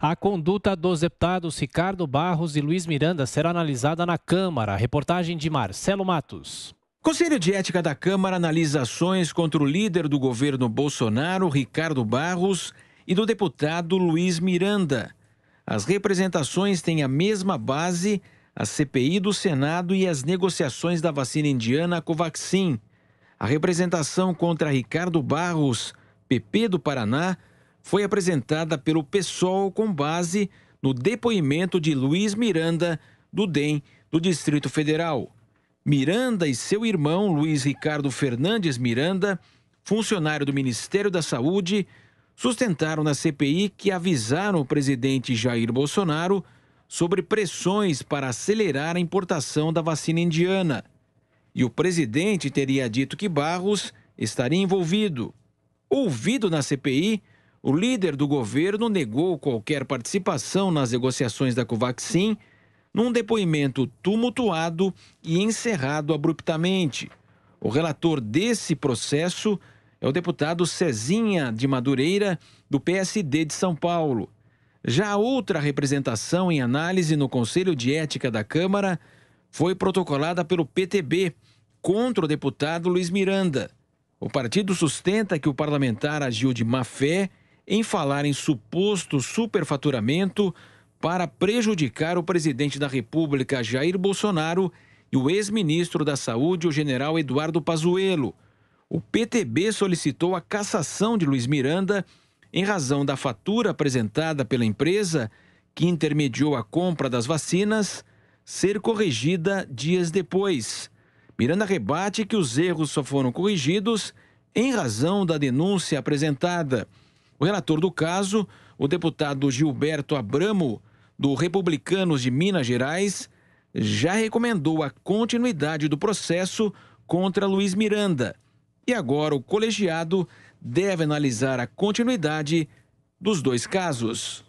A conduta dos deputados Ricardo Barros e Luiz Miranda será analisada na Câmara. Reportagem de Marcelo Matos. Conselho de Ética da Câmara analisa ações contra o líder do governo Bolsonaro, Ricardo Barros, e do deputado Luiz Miranda. As representações têm a mesma base, a CPI do Senado e as negociações da vacina indiana Covaxin. A representação contra Ricardo Barros, PP do Paraná, foi apresentada pelo PSOL com base no depoimento de Luiz Miranda, do DEM, do Distrito Federal. Miranda e seu irmão, Luiz Ricardo Fernandes Miranda, funcionário do Ministério da Saúde, sustentaram na CPI que avisaram o presidente Jair Bolsonaro sobre pressões para acelerar a importação da vacina indiana. E o presidente teria dito que Barros estaria envolvido. Ouvido na CPI, o líder do governo negou qualquer participação nas negociações da Covaxin num depoimento tumultuado e encerrado abruptamente. O relator desse processo é o deputado Cezinha de Madureira, do PSD de São Paulo. Já a outra representação em análise no Conselho de Ética da Câmara foi protocolada pelo PTB contra o deputado Luiz Miranda. O partido sustenta que o parlamentar agiu de má fé em falar em suposto superfaturamento para prejudicar o presidente da República, Jair Bolsonaro, e o ex-ministro da Saúde, o general Eduardo Pazuello. O PTB solicitou a cassação de Luiz Miranda em razão da fatura apresentada pela empresa que intermediou a compra das vacinas ser corrigida dias depois. Miranda rebate que os erros só foram corrigidos em razão da denúncia apresentada. O relator do caso, o deputado Gilberto Abramo, do Republicanos de Minas Gerais, já recomendou a continuidade do processo contra Luiz Miranda. E agora o colegiado deve analisar a continuidade dos dois casos.